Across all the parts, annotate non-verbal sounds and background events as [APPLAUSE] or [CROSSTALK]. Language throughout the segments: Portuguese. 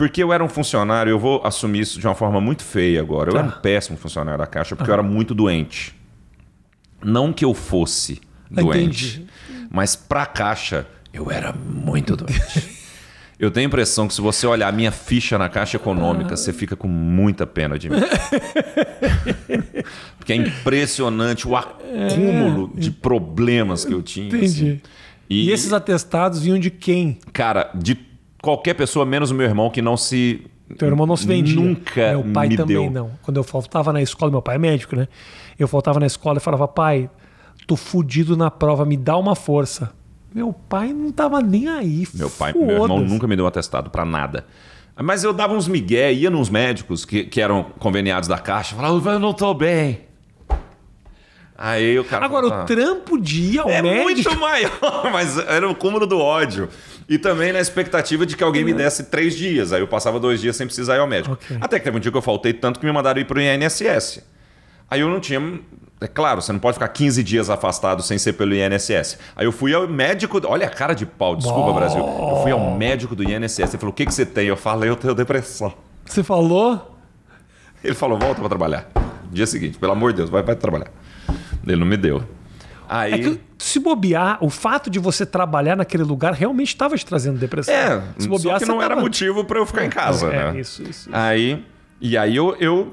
Porque eu era um funcionário, eu vou assumir isso de uma forma muito feia agora. Eu tá. era um péssimo funcionário da Caixa porque eu era muito doente. Não que eu fosse ah, doente, Entendi. mas pra Caixa eu era muito doente. [LAUGHS] Eu tenho a impressão que se você olhar a minha ficha na Caixa Econômica, ah. você fica com muita pena de mim. [LAUGHS] Porque é impressionante o acúmulo é. de problemas que eu tinha. Assim. Entendi. Assim. E... e, esses atestados vinham de quem? Cara, de qualquer pessoa, menos o meu irmão, que não se. Teu irmão não se vendia. Nunca. Meu pai me também deu. não. Quando eu faltava na escola, meu pai é médico, né? Eu faltava na escola e falava, pai, tô fudido na prova, me dá uma força. Meu pai não tava nem aí. Meu pai, meu irmão nunca me deu um atestado para nada. Mas eu dava uns migué, ia nos médicos que, que eram conveniados da caixa, falava, eu não tô bem. Aí o cara. Agora, fala, ah, o trampo de ir ao é médico. muito [LAUGHS] maior, mas era o cúmulo do ódio. E também na expectativa de que alguém me é. desse três dias. Aí eu passava dois dias sem precisar ir ao médico. Okay. Até que teve um dia que eu faltei tanto que me mandaram ir para o INSS. Aí eu não tinha é claro, você não pode ficar 15 dias afastado sem ser pelo INSS. Aí eu fui ao médico. Olha a cara de pau, desculpa, oh. Brasil. Eu fui ao médico do INSS. Ele falou: o que, que você tem? Eu falei: eu tenho depressão. Você falou? Ele falou: volta para trabalhar. Dia seguinte, pelo amor de Deus, vai, vai trabalhar. Ele não me deu. É aí... É que se bobear, o fato de você trabalhar naquele lugar realmente estava te trazendo depressão. É, se bobear, só que não tava... era motivo para eu ficar é, em casa, é, né? É, isso, isso, isso. Aí, e aí eu, eu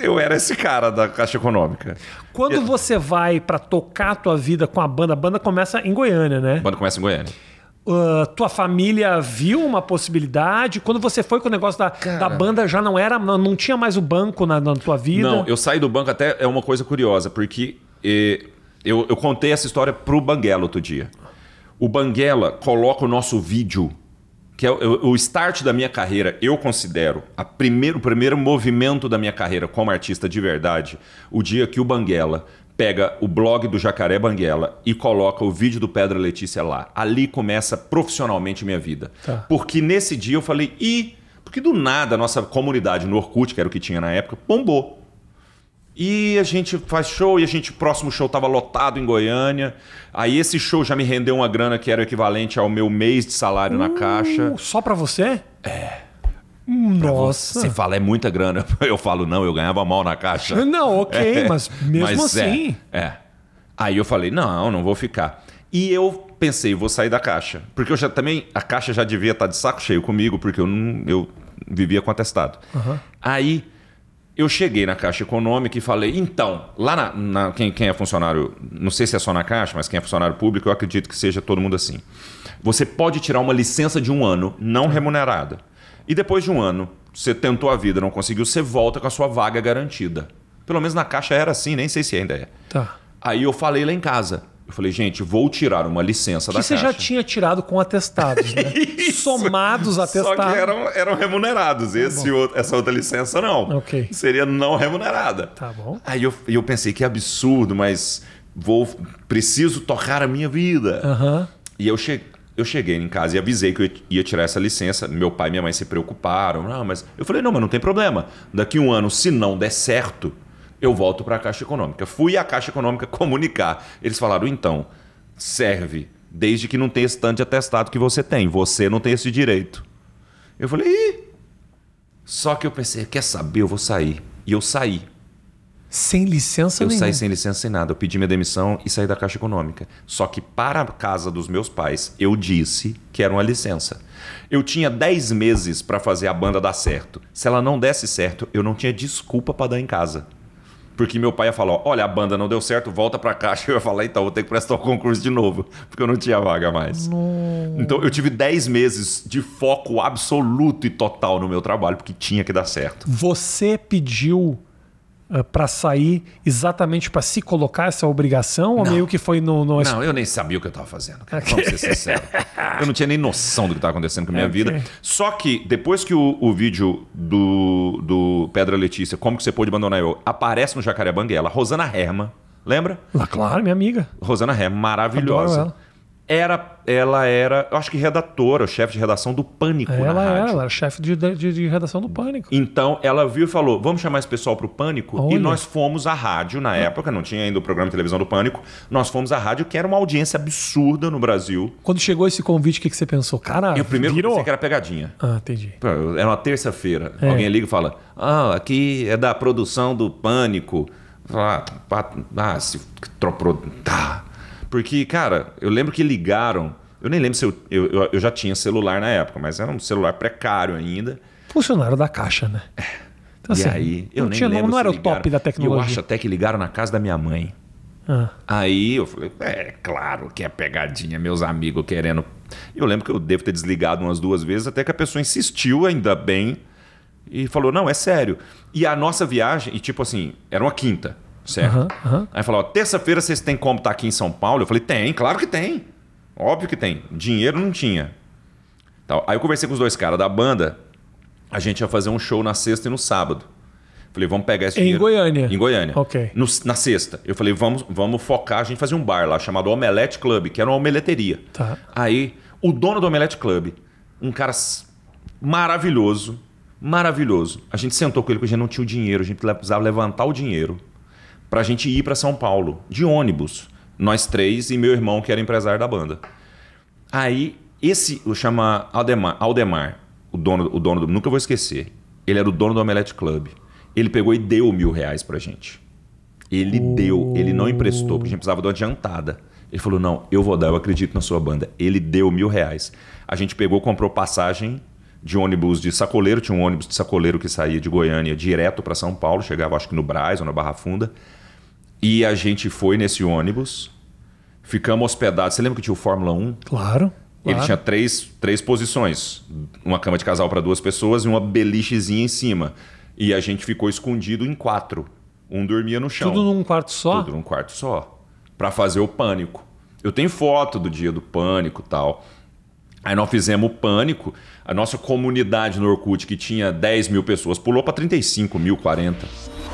eu era esse cara da Caixa Econômica. Quando eu... você vai para tocar a tua vida com a banda, a banda começa em Goiânia, né? A banda começa em Goiânia. Ah, tua família viu uma possibilidade? Quando você foi com o negócio da, Cara. da banda, já não era, não, não tinha mais o banco na, na, tua vida? Não, eu saí do banco até é uma coisa curiosa, porque eh, eu, eu contei essa história pro Banguela outro dia. O Banguela coloca o nosso vídeo, que é o, o start da minha carreira, eu considero a primeiro, o primeiro movimento da minha carreira como artista de verdade, o dia que o Banguela pega o blog do Jacaré Banguela e coloca o vídeo do Pedra Letícia lá. Ali começa profissionalmente minha vida. Tá. Porque nesse dia eu falei, e porque do nada a nossa comunidade no Orkut, que era o que tinha na época, bombou. E a gente faz show e a gente próximo show estava lotado em Goiânia. Aí esse show já me rendeu uma grana que era o equivalente ao meu mês de salário uh, na caixa. Só para você? Nossa. Você fala, é muita grana. [LAUGHS] Eu falo, não, eu ganhava mal na caixa. [LAUGHS] Não, ok, é, mas mesmo mas é, assim. É, é. Aí eu falei, não, não vou ficar. E eu pensei, vou sair da caixa. Porque eu já também, a caixa já devia estar de saco cheio comigo, porque eu, não, eu vivia com atestado. Uhum. Aí eu cheguei na Caixa Econômica e falei, então, lá na. na quem, quem, é funcionário, não sei se é só na Caixa, mas quem é funcionário público, eu acredito que seja todo mundo assim. Você pode tirar uma licença de um ano não remunerada. E depois de um ano, você tentou a vida, não conseguiu, você volta com a sua vaga garantida. Pelo menos na caixa era assim, nem sei se ainda é. Tá. Aí eu falei lá em casa. Eu falei, gente, vou tirar uma licença que da caixa. Que você já tinha tirado com atestados, né? [LAUGHS] Somados atestados. Só que eram, eram remunerados. Tá Esse outro, essa outra licença não. Ok. Seria não remunerada. Tá bom. Aí eu, eu pensei, que absurdo, mas vou preciso tocar a minha vida. Uhum. E eu cheguei eu cheguei em casa e avisei que eu ia tirar essa licença. Meu pai e minha mãe se preocuparam. Ah, mas eu falei, não, mas não tem problema. Daqui um ano, se não der certo, eu volto para a Caixa Econômica. Fui à Caixa Econômica [LAUGHS] comunicar. Eles falaram, então, serve, desde que não tenha esse tanto de atestado que você tem. Você não tem esse direito. Eu falei, Ih! Só que eu pensei, quer saber? Eu vou sair. E eu saí. Sem licença Eu nenhuma. saí sem licença, sem nada. Eu pedi minha demissão e saí da Caixa Econômica. Só que para a casa dos meus pais, eu disse que era uma licença. Eu tinha 10 meses para fazer a banda dar certo. Se ela não desse certo, eu não tinha desculpa para dar em casa. Porque meu pai ia falar: olha, a banda não deu certo, volta a caixa. [LAUGHS] Eu ia falar: então, vou ter que prestar o concurso de novo, [LAUGHS] porque eu não tinha vaga mais. Não. Então, eu tive 10 meses de foco absoluto e total no meu trabalho, porque tinha que dar certo. Você pediu eh, para sair exatamente para se colocar essa obrigação? Ou meio que foi no, no. Não, eu nem sabia o que eu estava fazendo. Cara. Okay. Vamos [LAUGHS] ser sincero. Eu não tinha nem noção do que estava acontecendo com a minha é, okay. vida. Só que depois que o, o vídeo do, do Pedra Letícia, Como que você pôde abandonar eu, aparece no Jacaré Banguela, Rosana Herman. Lembra? claro, minha amiga. Rosana Herman, maravilhosa era, ela era, eu acho que redatora, chefe de redação do Pânico ela na Era, ela era chefe de, de, de, redação do Pânico. Então, ela viu e falou, vamos chamar esse pessoal para o Pânico. Olha. E nós fomos à rádio, na época, não tinha ainda o programa de televisão do Pânico, nós fomos à rádio, que era uma audiência absurda no Brasil. Quando chegou esse convite, o que, que você pensou? Cara, Eu primeiro virou? pensei que era pegadinha. Ah, entendi. Era uma terça-feira, é. alguém liga e fala, ah, aqui é da produção do Pânico. Ah, tá, ah se... Tá porque, cara, eu lembro que ligaram. Eu nem lembro se eu, eu, eu já tinha celular na época, mas era um celular precário ainda. Funcionário da caixa, né? É. Então, e assim, aí, eu não nem tinha, lembro. Não era o top da tecnologia. Eu acho até que ligaram na casa da minha mãe. Ah. Aí eu falei, é claro que é pegadinha, meus amigos querendo. Eu lembro que eu devo ter desligado umas duas vezes, até que a pessoa insistiu, ainda bem, e falou: não, é sério. E a nossa viagem, e tipo assim, era uma quinta. Certo. Uhum, uhum. Aí falou: terça-feira vocês têm como estar tá aqui em São Paulo? Eu falei: tem, claro que tem. Óbvio que tem. Dinheiro não tinha. aí eu conversei com os dois caras da banda. A gente ia fazer um show na sexta e no sábado. Falei, vamos pegar esse em dinheiro. Em Goiânia. Em Goiânia. Ok. No, na sexta. Eu falei, vamos, vamos focar. A gente fazia um bar lá chamado Omelete Club, que era uma omeleteria. Tá. Aí, o dono do Omelete Club, um cara maravilhoso, maravilhoso. A gente sentou com ele porque a gente não tinha o dinheiro, a gente precisava levantar o dinheiro para a gente ir para São Paulo, de ônibus. Nós três e meu irmão, que era empresário da banda. Aí, esse, o chama Aldemar, Aldemar o dono, o dono do. Nunca vou esquecer. Ele era o dono do Omelete Club. Ele pegou e deu mil reais pra gente. Ele oh. deu, ele não emprestou, porque a gente precisava de uma adiantada. Ele falou: não, eu vou dar, eu acredito na sua banda. Ele deu mil reais. A gente pegou, comprou passagem de ônibus de sacoleiro, tinha um ônibus de sacoleiro que saía de Goiânia direto para São Paulo, chegava acho que no Braz ou na Barra Funda. E a gente foi nesse ônibus, ficamos hospedados. Você lembra que tinha o Fórmula 1? Claro. Ele claro. tinha três, três posições: uma cama de casal para duas pessoas e uma belichezinha em cima. E a gente ficou escondido em quatro. Um dormia no chão. Tudo num quarto só? Tudo num quarto só. Para fazer o pânico. Eu tenho foto do dia do pânico tal. Aí nós fizemos o pânico. A nossa comunidade no Orkut, que tinha 10 mil pessoas, pulou para 35 mil, 40.